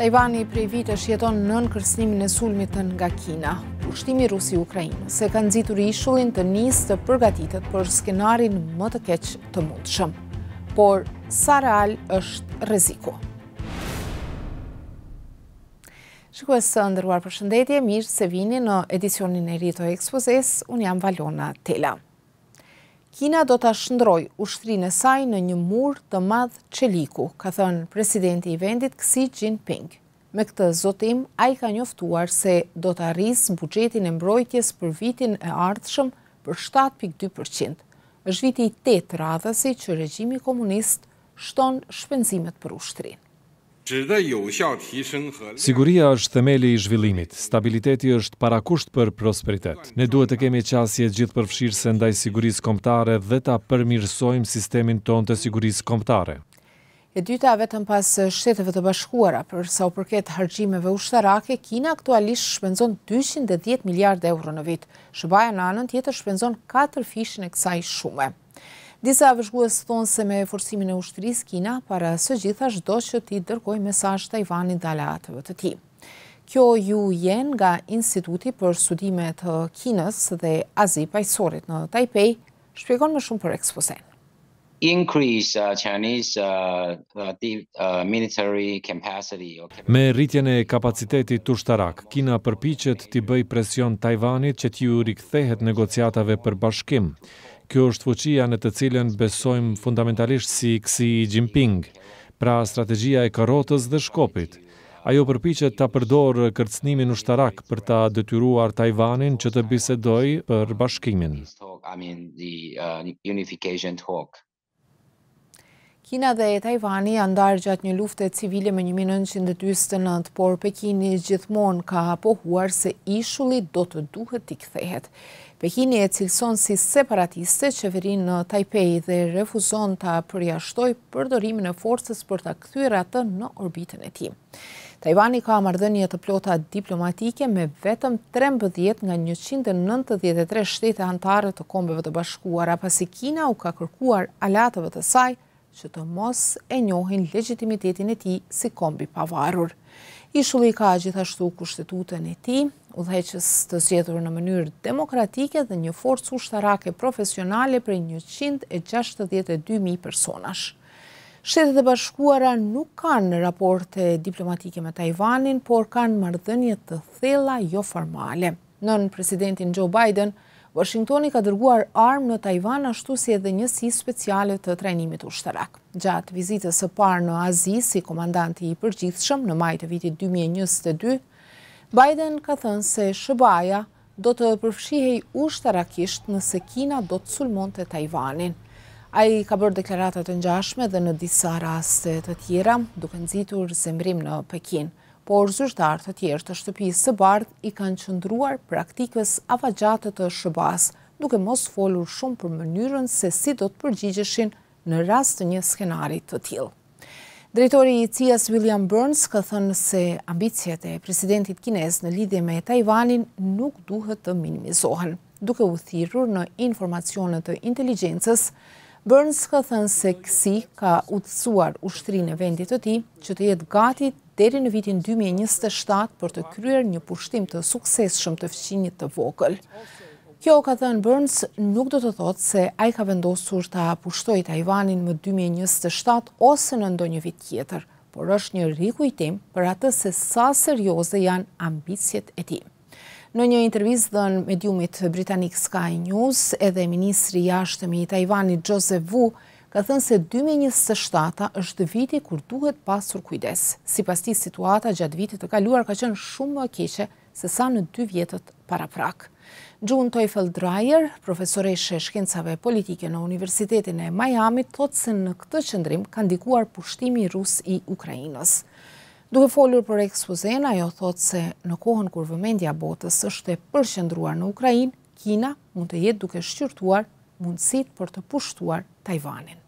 Tajvani i prej vitë është jeton në në kërsnimin e sulmit të nga Kina. Ushtimi Rusi-Ukrajinë se kanë zitur i shullin të njës të përgatitet për skenarin më të keqë të mundëshëm. Por, sa real është reziko. Shikues të ndërruar për shëndetje, mirë se vini në edicionin e rito ekspozes, unë jam Valona Tela. Kina do të shëndroj ushtrinë e saj në një mur të madh qeliku, ka thënë presidenti i vendit Xi Jinping. Me këtë zotim, a i ka njoftuar se do të arrisë bugjetin e mbrojtjes për vitin e ardhshëm për 7.2%. është viti i tetë radhësi që regjimi komunist shton shpenzimet për ushtrinë. Siguria është themeli i zhvillimit, stabiliteti është parakusht për prosperitet. Ne duhet të kemi qasje gjithë përfshirë se ndaj sigurisë komptare dhe ta përmirësojmë sistemin ton të sigurisë komptare. E dyta vetëm pas shteteve të bashkuara për sa u përket hargjimeve ushtarake, Kina aktualisht shpenzon 210 miljard euro në vit. Shëbaja në anën tjetër shpenzon 4 fishin e kësaj shume. Disa vëshkues të thonë se me forësimin e ushtëris Kina, para së gjitha shdo që ti dërgoj mesaj të Ivanit dhe alatëve të ti. Kjo ju jen nga Instituti për Sudimet Kinës dhe Azi Pajsorit në Taipei, shpjegon më shumë për eksposen. Uh, uh, uh, me rritjen e kapacitetit të shtarak, Kina përpichet të bëj presion Tajvanit që t'ju rikthehet negociatave për bashkim. Kjo është fuqia në të cilën besojmë fundamentalisht si Xi Jinping, pra strategjia e karotës dhe shkopit. Ajo përpiqet ta përdorë kërcënimin ushtarak për ta detyruar Tajvanin që të bisedojë për bashkimin. I mean the uh, unification talk. Kina dhe Tajvani janë darë gjatë një luftet civile me 1929, por Pekini gjithmon ka pohuar se ishulli do të duhet t'i kthehet. Pekini e cilëson si separatiste qeverin në Tajpej dhe refuzon t'a përjashtoj përdorimin e forces për t'a këthyratë në orbitën e ti. Tajvani ka mardhënje të plota diplomatike me vetëm 13 nga 193 shtete antare të kombëve të bashkuara, pasi Kina u ka kërkuar alatëve të sajë, që të mos e njohin legitimitetin e ti si kombi pavarur. Ishulli ka gjithashtu kushtetutën e ti, u dheqës të sjetur në mënyrë demokratike dhe një forcë ushtarake profesionale për 162.000 personash. Shetet e bashkuara nuk kanë në raporte diplomatike me Tajvanin, por kanë mardhenje të thela jo formale. Nën presidentin Joe Biden, Washingtoni ka dërguar armë në Taiwan ashtu si edhe njësi speciale të trenimit ushtarak. Gjatë vizitës së parë në Azi si komandanti i përgjithshëm në majtë vitit 2022, Biden ka thënë se Shëbaja do të përfshihej ushtarakisht nëse Kina do të sulmon të Taiwanin. A i ka bërë deklaratat në gjashme dhe në disa raste të tjera, duke nëzitur zemrim në Pekinë por zyrtarë të tjerë të shtëpisë së bardh i kanë qëndruar praktikës avagjatët të shëbas, duke mos folur shumë për mënyrën se si do të përgjigjëshin në rast të një skenarit të tjilë. Drejtori i CIA-s William Burns ka thënë se ambicjet e presidentit kines në lidhje me Taiwanin nuk duhet të minimizohen. Duke u thirur në informacionet të inteligencës, Burns ka thënë se kësi ka utësuar ushtrinë e vendit të ti që të jetë gati deri në vitin 2027 për të kryer një pushtim të sukses shumë të fëqinjit të vokël. Kjo ka thënë Burns nuk do të thotë se a i ka vendosur të pushtoj Taiwanin më 2027 ose në ndonjë vit tjetër, por është një rikujtim për atë se sa serioze janë ambicjet e ti. Në një intervjiz dhe në mediumit Britannic Sky News, edhe Ministri Jashtëmi i Taiwanit Joseph Wu, ka thënë se 2027 është viti kur duhet pasur kujdes. Si pas ti situata gjatë vitit të kaluar ka qenë shumë më keqe se sa në dy vjetët para prakë. Gjuhën Teufel Dreyer, profesore i sheshkencave politike në Universitetin e Miami, thotë se në këtë qëndrim ka ndikuar pushtimi rus i Ukrajinës. Duhë folur për ekspozena, ajo thotë se në kohën kur vëmendja botës është e përshëndruar në Ukrajinë, Kina mund të jetë duke shqyrtuar mundësit për të pushtuar Tajvanin.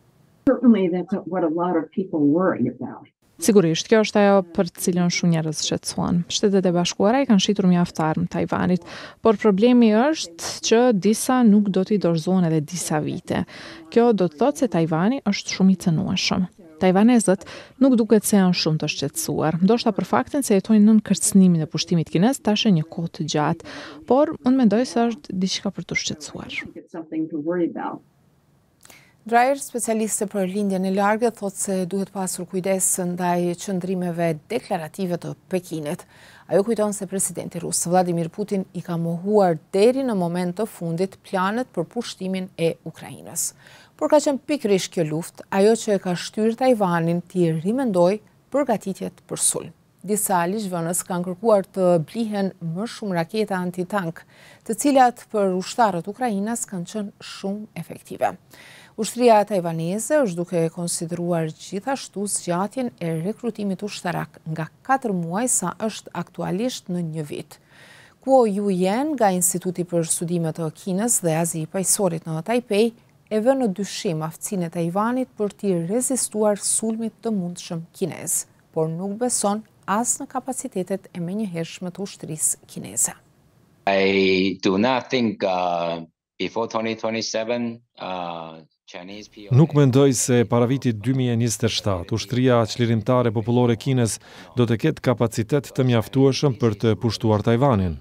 Sigurisht, kjo është ajo për cilën shumë njerëz shqetësohen. Shtetet e Bashkuara i kanë shitur mjaftar në Tajvanit, por problemi është që disa nuk do t'i dorëzohen edhe disa vite. Kjo do të thotë se Tajvani është shumë i cënuar. Tajvanezët nuk duket se janë shumë të shqetësuar, ndoshta për faktin se jetojnë nën kërcënimin e pushtimit kinez tashë një kohë të gjatë, por unë mendoj se është diçka për të shqetësuar. Drajer, specialiste për lindja në largë, thot se duhet pasur kujdes ndaj qëndrimeve deklarative të Pekinit. Ajo kujton se presidenti rusë Vladimir Putin i ka mohuar deri në moment të fundit planet për pushtimin e Ukrajinës. Por ka qenë pikrish kjo luft, ajo që e ka shtyrë Tajvanin t'i rimendoj përgatitjet për sulm. Disa lishvënës kanë kërkuar të blihen më shumë raketa antitank, të cilat për ushtarët Ukrajinës kanë qenë Shumë efektive. Ushtria Tajvanese është duke e konsideruar gjithashtu zgjatjen e rekrutimit ushtarak nga 4 muaj sa është aktualisht në një vit. Kuo Yu jen nga Instituti për Studimet të Kinës dhe Azi i Pajsorit në Taipei e vë në dyshim aftësine Tajvanit për t'i rezistuar sulmit të mundshëm kinez, por nuk beson as në kapacitetet e me të ushtris Kinesa. I do not think uh, before 2027 Nuk mendoj se para vitit 2027, ushtria qlirimtare populore Kines do të ketë kapacitet të mjaftueshëm për të pushtuar Tajvanin.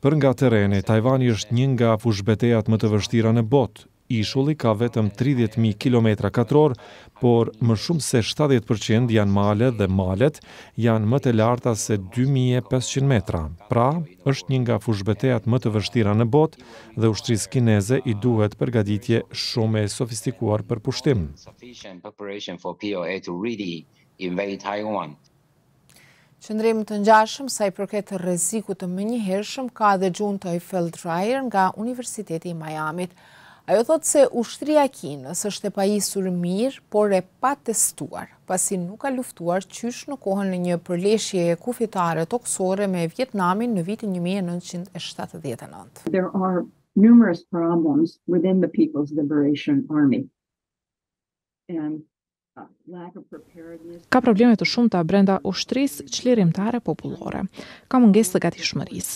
Për nga tereni, Tajvani është një nga fushbetejat më të vështira në botë, ishulli ka vetëm 30.000 km katror, por më shumë se 70% janë male dhe malet janë më të larta se 2500 metra. Pra, është një nga fushbeteat më të vështira në bot dhe ushtrisë kineze i duhet përgaditje shumë e sofistikuar për pushtim. Qëndrim të njashëm sa i përket të reziku të më njëhershëm ka dhe gjunë të nga Universiteti i Miami-të. Ajo thot se ushtria kinës është e pajisur mirë, por e pa testuar, pasi nuk ka luftuar qysh në kohën në një përleshje e kufitare toksore me Vietnamin në vitin 1979. Uh, ka problemet të shumë të brenda ushtrisë qlirimtare populore. Ka mungesë të gati shmëris.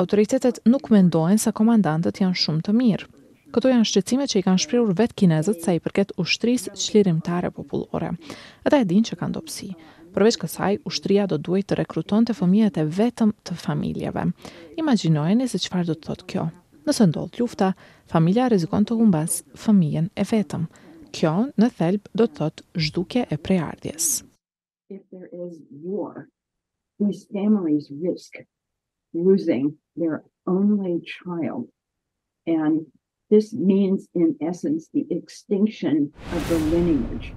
Autoritetet nuk mendojnë se komandantët janë shumë të mirë. Këto janë shqecime që i kanë shpirur vetë kinezët sa i përket ushtrisë qlirimtare populore. Ata e din që kanë dopsi. Përveç kësaj, ushtria do duhet të rekruton të fëmijet e vetëm të familjeve. Imaginojeni se qëfar do të thotë kjo. Nëse ndodhë lufta, familja rizikon të humbas fëmijen e vetëm. Kjo, në thelb, do të thotë zhduke e preardjes. If there is war, these families risk losing their only child and This means in essence the extinction of the lineage.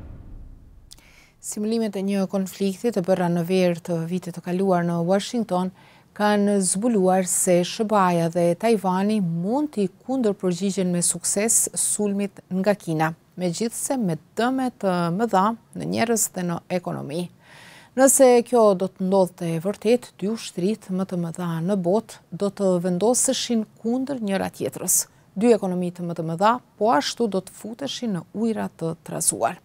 Simulimet e një konflikti të bërra në verë të vitet të kaluar në Washington kanë zbuluar se Shëbaja dhe Tajvani mund t'i kundër përgjigjen me sukses sulmit nga Kina, me gjithse me dëme të më dha në njerës dhe në ekonomi. Nëse kjo do të ndodhë të e vërtet, dy shtrit më të më dha në bot do të vendosëshin kundër njëra tjetërës dy ekonomitë më të mëdha, po ashtu do të futëshin në ujra të trazuar.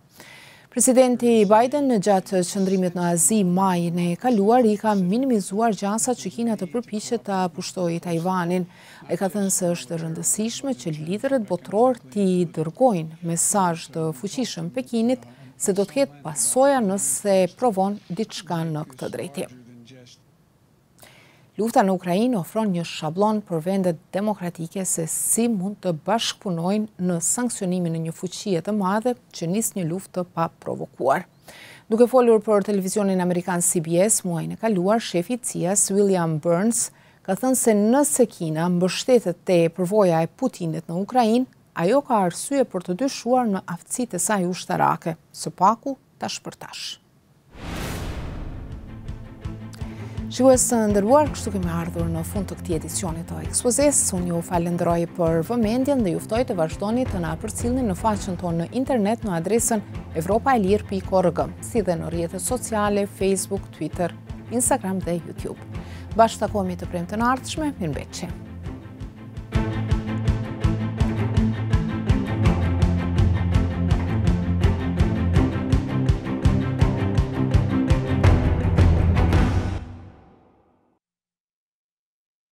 Presidenti Biden në gjatë qëndrimit në Azi maj në kaluar i ka minimizuar gjansa që Kina të përpishet të pushtoj Tajvanin. E ka thënë se është rëndësishme që lideret botror ti dërgojnë mesaj të fuqishëm Pekinit se do të ketë pasoja nëse provon diçka në këtë drejtim. Lufta në Ukrajin ofron një shablon për vendet demokratike se si mund të bashkëpunojnë në sankcionimin e një fuqie të madhe që nisë një luft të pa provokuar. Duke folur për televizionin Amerikan CBS, muajnë e kaluar, shefi CIAS William Burns ka thënë se nëse Kina mbështetet të përvoja e Putinit në Ukrajin, ajo ka arsye për të dyshuar në aftësit e saj ushtarake, së paku tash për Shqyës të ndërruar, kështu kemi ardhur në fund të këti edicionit të ekspozes, unë ju falendroj për vëmendjen dhe juftoj të vazhdoni të na përcilni në faqën tonë në internet në adresën evropailir.org, si dhe në rjetët sociale, Facebook, Twitter, Instagram dhe YouTube. Bashkë të komi të premë të në ardhshme, mirë beqe.